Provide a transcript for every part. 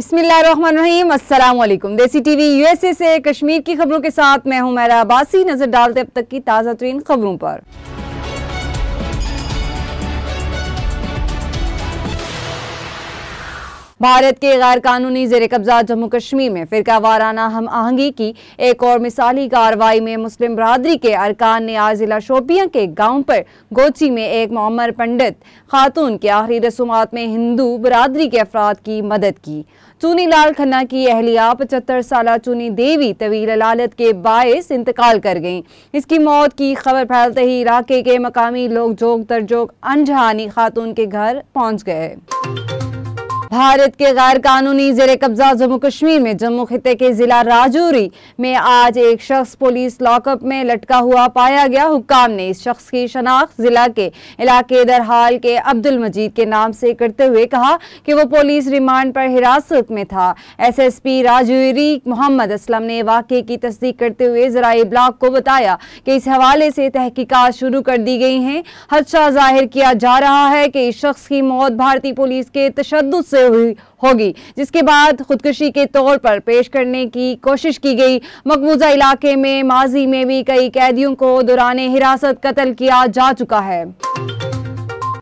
बिस्मिल्लाम असलम देसी TV USA से कश्मीर की खबरों के साथ मैं हूं मैरा अब्बासी नज़र डालते अब तक की ताज़ा तरीन खबरों पर भारत के गैर कानूनी जेर कब्जा जम्मू कश्मीर में फिरका वाराना हम आहंगी की एक और मिसाली कार्रवाई में मुस्लिम बरदरी के अरकान ने आज जिला शोपिया के गाँव पर गोची में एक मोमर पंडित खातून के आखिरी रसूमात में हिंदू बरदरी के अफराद की मदद की चूनी लाल खन्ना की अहलिया पचहत्तर साल चूनी देवी तवील लालत के बायस इंतकाल कर गई इसकी मौत की खबर फैलते ही इलाके के मकामी लोग जोक दर जोक अनजहानी खातून के घर पहुंच गए भारत के गैर कानूनी जेर कब्जा जम्मू कश्मीर में जम्मू खत्े के जिला राजौरी में आज एक शख्स पुलिस लॉकअप में लटका हुआ पाया गया हुक्म ने इस शख्स की शनाख्त जिला के इलाके दरहाल के अब्दुल मजीद के नाम से करते हुए कहा कि वो पुलिस रिमांड पर हिरासत में था S S P Rajouri Mohammad Aslam ने वाक़े की तस्दीक करते हुए जरा ब्लाक को बताया कि इस हवाले से तहकीकत शुरू कर दी गई है हदशा जाहिर किया जा रहा है कि इस शख्स की मौत भारतीय पुलिस के तशद से से हुई होगी जिसके बाद खुदकुशी के तौर पर पेश करने की कोशिश की गई मकबूजा इलाके में माजी में भी कई कैदियों को दौरान हिरासत कत्ल किया जा चुका है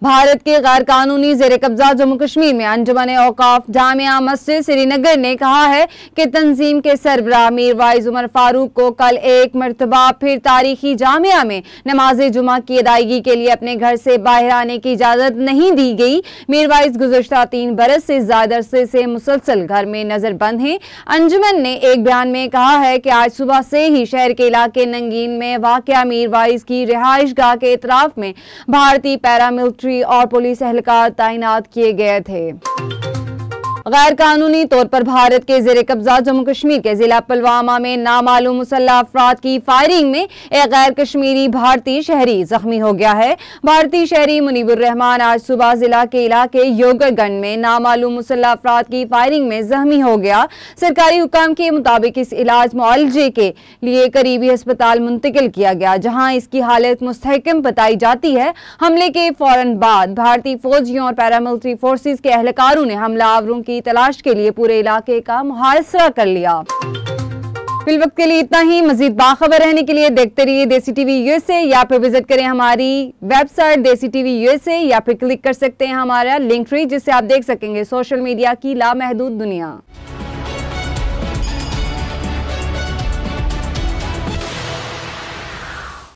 भारत के गैर कानूनी जेर कब्जा जम्मू कश्मीर में अंजमन औकाफ जामिया मस्जिद श्रीनगर ने कहा है कि तंजीम के सरबराह मीर वाइज उमर फारूक को कल एक मरतबा फिर तारीखी जामिया में नमाज जुमा की अदायगी के लिए अपने घर से बाहर आने की इजाज़त नहीं दी गई मीर वाइज गुजशत तीन बरस से ज्यादा अरसे से मुसलसल घर में नजर बंद है अंजुमन ने एक बयान में कहा है कि आज सुबह से ही शहर के इलाके नंगीन में वाक़ मीर वाइज की रिहाइश गाह के इतराफ़ में भारतीय पैरामिलिट्री और पुलिस एहलकार तैनात किए गए थे गैर कानूनी तौर पर भारत के जेर कब्जा जम्मू कश्मीर के जिला पुलवामा में नामालूम मुसल्ला अफराद की फायरिंग में एक गैर कश्मीरी भारतीय शहरी जख्मी हो गया है भारतीय शहरी मुनीबर रहमान आज सुबह जिला के इलाके योगगंज में नामालूम मुसल्ला अफराद की फायरिंग में जख्मी हो गया सरकारी हुकाम के मुताबिक इस इलाज मुआलजे के लिए करीबी अस्पताल मुंतकिल किया गया जहाँ इसकी हालत मुस्तकम बताई जाती है हमले के फौरन बाद भारतीय फौजियों और पैरामिलिट्री फोर्सेज के एहलकारों ने हमलावरों की की तलाश के लिए पूरे इलाके का मुहासरा कर लिया फिल वक्त के लिए इतना ही मजीद बाखबर रहने के लिए देखते रहिए देसी टीवी यूएसए या फिर विजिट करें हमारी वेबसाइट देसी टीवी यूएसए या फिर क्लिक कर सकते हैं हमारा लिंक फ्री जिससे आप देख सकेंगे सोशल मीडिया की लामहदूद दुनिया